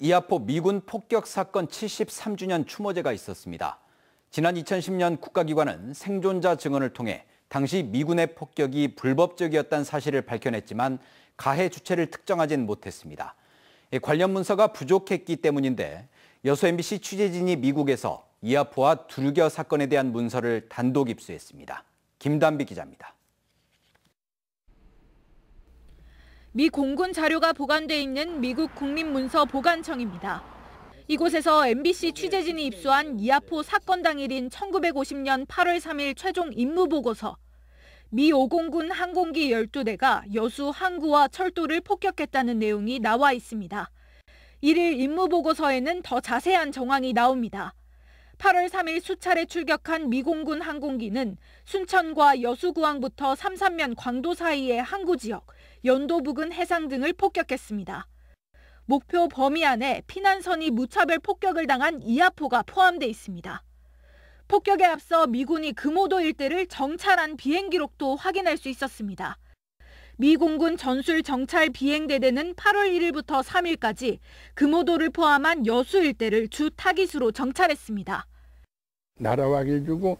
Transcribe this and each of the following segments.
이아포 미군 폭격 사건 73주년 추모제가 있었습니다. 지난 2010년 국가기관은 생존자 증언을 통해 당시 미군의 폭격이 불법적이었다는 사실을 밝혀냈지만 가해 주체를 특정하진 못했습니다. 관련 문서가 부족했기 때문인데 여수 MBC 취재진이 미국에서 이아포와 두루겨 사건에 대한 문서를 단독 입수했습니다. 김단비 기자입니다. 미 공군 자료가 보관돼 있는 미국 국립문서 보관청입니다. 이곳에서 MBC 취재진이 입수한 이아포 사건 당일인 1950년 8월 3일 최종 임무 보고서. 미 5공군 항공기 12대가 여수 항구와 철도를 폭격했다는 내용이 나와 있습니다. 1일 임무 보고서에는 더 자세한 정황이 나옵니다. 8월 3일 수차례 출격한 미공군 항공기는 순천과 여수구항부터 3 3면 광도 사이의 항구 지역, 연도 부근 해상 등을 폭격했습니다. 목표 범위 안에 피난선이 무차별 폭격을 당한 이하포가 포함돼 있습니다. 폭격에 앞서 미군이 금오도 일대를 정찰한 비행 기록도 확인할 수 있었습니다. 미 공군 전술 정찰 비행대대는 8월 1일부터 3일까지 금오도를 포함한 여수 일대를 주 타깃으로 정찰했습니다. 날아와게 주고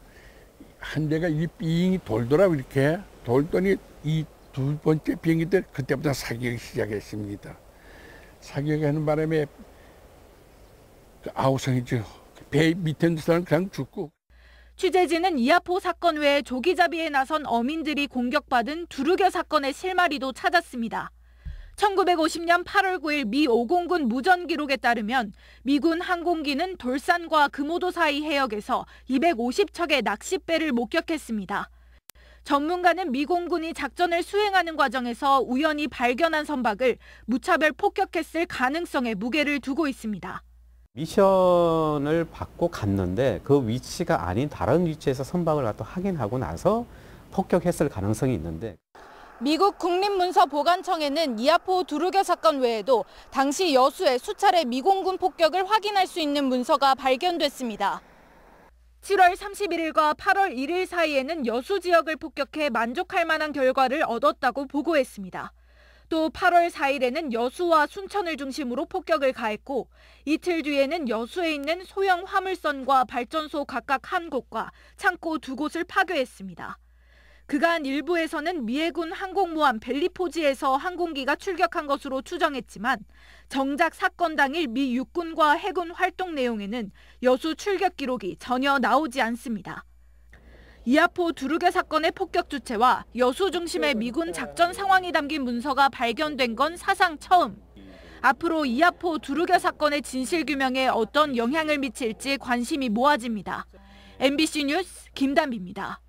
한 대가 이 삥이 돌더라 이렇게 돌더니 이두 번째 비행기 들 그때부터 사격이 시작했습니다. 사격하는 바람에 그 아우성이죠. 배 밑에 있는 사람 그냥 죽고. 취재진은 이아포 사건 외에 조기잡이에 나선 어민들이 공격받은 두루겨 사건의 실마리도 찾았습니다. 1950년 8월 9일 미 5공군 무전 기록에 따르면 미군 항공기는 돌산과 금오도 사이 해역에서 250척의 낚싯배를 목격했습니다. 전문가는 미공군이 작전을 수행하는 과정에서 우연히 발견한 선박을 무차별 폭격했을 가능성에 무게를 두고 있습니다. 미션을 받고 갔는데 그 위치가 아닌 다른 위치에서 선박을 갖다 확인하고 나서 폭격했을 가능성이 있는데 미국 국립문서보관청에는 이아포 두루겨 사건 외에도 당시 여수에 수차례 미공군 폭격을 확인할 수 있는 문서가 발견됐습니다. 7월 31일과 8월 1일 사이에는 여수 지역을 폭격해 만족할 만한 결과를 얻었다고 보고했습니다. 또 8월 4일에는 여수와 순천을 중심으로 폭격을 가했고 이틀 뒤에는 여수에 있는 소형 화물선과 발전소 각각 한 곳과 창고 두 곳을 파괴했습니다. 그간 일부에서는 미해군 항공모함 벨리포지에서 항공기가 출격한 것으로 추정했지만 정작 사건 당일 미 육군과 해군 활동 내용에는 여수 출격 기록이 전혀 나오지 않습니다. 이아포 두르게 사건의 폭격 주체와 여수 중심의 미군 작전 상황이 담긴 문서가 발견된 건 사상 처음. 앞으로 이아포 두르게 사건의 진실 규명에 어떤 영향을 미칠지 관심이 모아집니다. MBC 뉴스 김담비입니다.